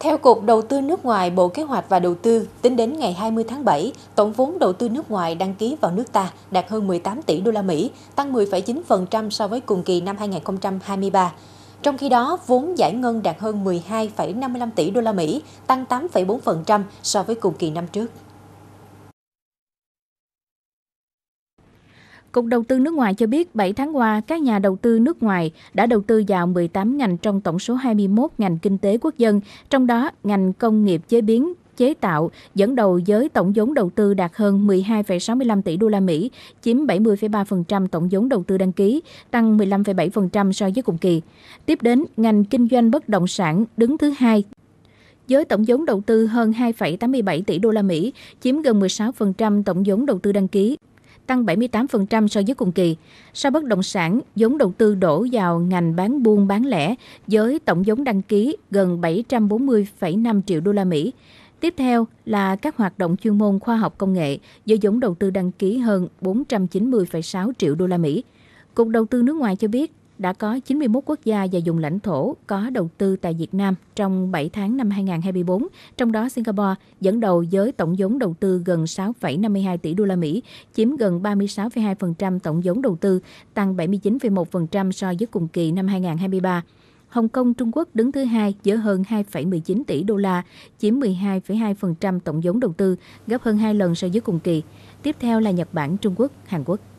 Theo Cục Đầu tư nước ngoài Bộ Kế hoạch và Đầu tư, tính đến ngày 20 tháng 7, tổng vốn đầu tư nước ngoài đăng ký vào nước ta đạt hơn 18 tỷ đô la Mỹ, tăng 10,9% so với cùng kỳ năm 2023. Trong khi đó, vốn giải ngân đạt hơn 12,55 tỷ đô la Mỹ, tăng 8,4% so với cùng kỳ năm trước. Cục Đầu tư nước ngoài cho biết 7 tháng qua, các nhà đầu tư nước ngoài đã đầu tư vào 18 ngành trong tổng số 21 ngành kinh tế quốc dân, trong đó ngành công nghiệp chế biến chế tạo dẫn đầu với tổng vốn đầu tư đạt hơn 12,65 tỷ đô la Mỹ, chiếm 70,3% tổng vốn đầu tư đăng ký, tăng 15,7% so với cùng kỳ. Tiếp đến, ngành kinh doanh bất động sản đứng thứ hai với tổng vốn đầu tư hơn 2,87 tỷ đô la Mỹ, chiếm gần 16% tổng vốn đầu tư đăng ký, tăng 78% so với cùng kỳ. Sau bất động sản, vốn đầu tư đổ vào ngành bán buôn bán lẻ với tổng vốn đăng ký gần 740,5 triệu đô la Mỹ. Tiếp theo là các hoạt động chuyên môn khoa học công nghệ với vốn đầu tư đăng ký hơn 490,6 triệu đô la Mỹ. Cục đầu tư nước ngoài cho biết đã có 91 quốc gia và vùng lãnh thổ có đầu tư tại Việt Nam trong 7 tháng năm 2024, trong đó Singapore dẫn đầu với tổng vốn đầu tư gần 6,52 tỷ đô la Mỹ, chiếm gần 36,2% tổng vốn đầu tư, tăng 79,1% so với cùng kỳ năm 2023. Hồng Kông Trung Quốc đứng thứ hai với hơn 2,19 tỷ đô la, chiếm 12,2% tổng vốn đầu tư, gấp hơn 2 lần so với cùng kỳ. Tiếp theo là Nhật Bản, Trung Quốc, Hàn Quốc.